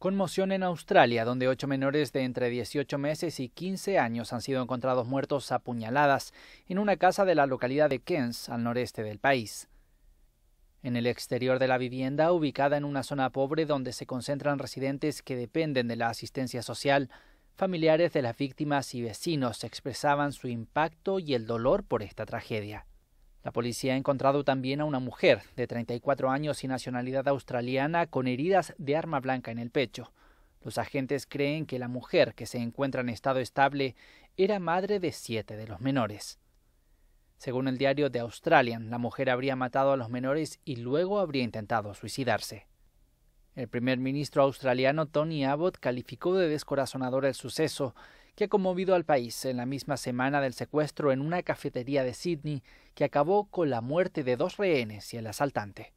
Conmoción en Australia, donde ocho menores de entre 18 meses y 15 años han sido encontrados muertos a puñaladas en una casa de la localidad de Cairns, al noreste del país. En el exterior de la vivienda, ubicada en una zona pobre donde se concentran residentes que dependen de la asistencia social, familiares de las víctimas y vecinos expresaban su impacto y el dolor por esta tragedia. La policía ha encontrado también a una mujer de 34 años y nacionalidad australiana con heridas de arma blanca en el pecho. Los agentes creen que la mujer, que se encuentra en estado estable, era madre de siete de los menores. Según el diario The Australian, la mujer habría matado a los menores y luego habría intentado suicidarse. El primer ministro australiano Tony Abbott calificó de descorazonador el suceso, que ha conmovido al país en la misma semana del secuestro en una cafetería de Sydney que acabó con la muerte de dos rehenes y el asaltante.